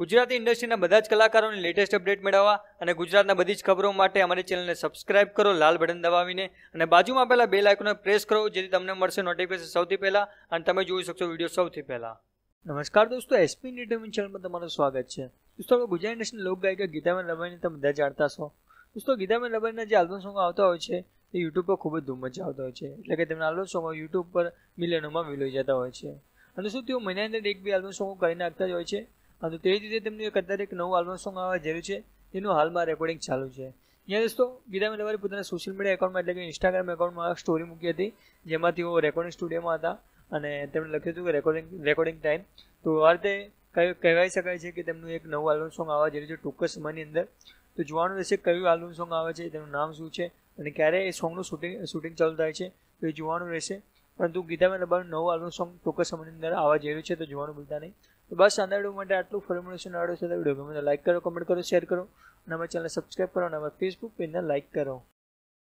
ગુજરાતી ઇન્ડસ્ટ્રીના બધા જ કલાકારોની લેટેસ્ટ અપડેટ મેળવવા અને ગુજરાતના બધી જ ખબરો માટે અમારી ચેનલને સબસ્ક્રાઇબ કરો લાલ બટન દબાવીને અને બાજુમાં પહેલાં બે લાઇકોને પ્રેસ કરો જેથી તમને મળશે નોટિફિકેશન સૌથી પહેલાં અને તમે જોઈ શકશો વિડીયો સૌથી પહેલાં નમસ્કાર દોસ્તો એસપી એન્ટરટેનમેન્ટ ચેનલમાં તમારું સ્વાગત છે દોસ્તો આપણે ગુજરાત ઇન્ડસ્ટ્રીના લોકગાયિકા ગીતાબેન રબારીને તમે બધા જાણતા છો દોસ્તો ગીતાબેન રબારીના જે આલ્બમ સોંગ આવતા હોય છે એ યુટ્યુબ પર ખૂબ જ ધૂમ મચાવતા હોય છે એટલે કે તેમના આલ્બમ સોંગો યુટ્યુબ પર મિલિયનોમાં વિલોઈ જતા હોય છે અને શું તેઓ મહિનાની અંદર એક બે આલ્બમ સોંગ કરી નાખતા જ હોય છે તો તે જ રીતે તેમનું એક અત્યારે એક નવું આલ્બમ સોંગ આવવા જરૂર છે તેનું હાલમાં રેકોર્ડિંગ ચાલુ છે અહીંયા દોસ્તો ગીતા મેલવારી પોતાના સોશિયલ મીડિયા એકાઉન્ટમાં એટલે કે ઇન્સ્ટાગ્રામ એકાઉન્ટમાં સ્ટોરી મૂકી હતી જેમાં તેઓ રેકોર્ડિંગ સ્ટુડિયોમાં હતા અને તેમણે લખ્યું હતું કે રેકોર્ડિંગ રેકોર્ડિંગ ટાઈમ તો આ રીતે કહેવાય શકાય છે કે તેમનું એક નવું આલ્બમ સોંગ આવવા જરૂર છે ટૂંક સમયની અંદર તો જોવાનું રહેશે કયું આલ્બમ સોંગ આવે છે તેનું નામ શું છે અને ક્યારે એ સોંગનું શૂટિંગ શૂટિંગ ચાલુ થાય છે તો એ જોવાનું રહેશે પરંતુ ગીતાબેન રબાનું નવું આલ્બમ સોંગ ટૂંક સમયની અંદર આવવા જઈ રહ્યું છે તો જોવાનું ભૂલતા નહીં તો બસ આના માટે આટલું ફરી મળીશું આવડે છે વિડીયો ગમે લાઈક કરો કમેન્ટ કરો શેર કરો અને અમારી ચેનલ સબસ્ક્રાઈબ કરો અને અમારા ફેસબુક પેજને લાઇક કરો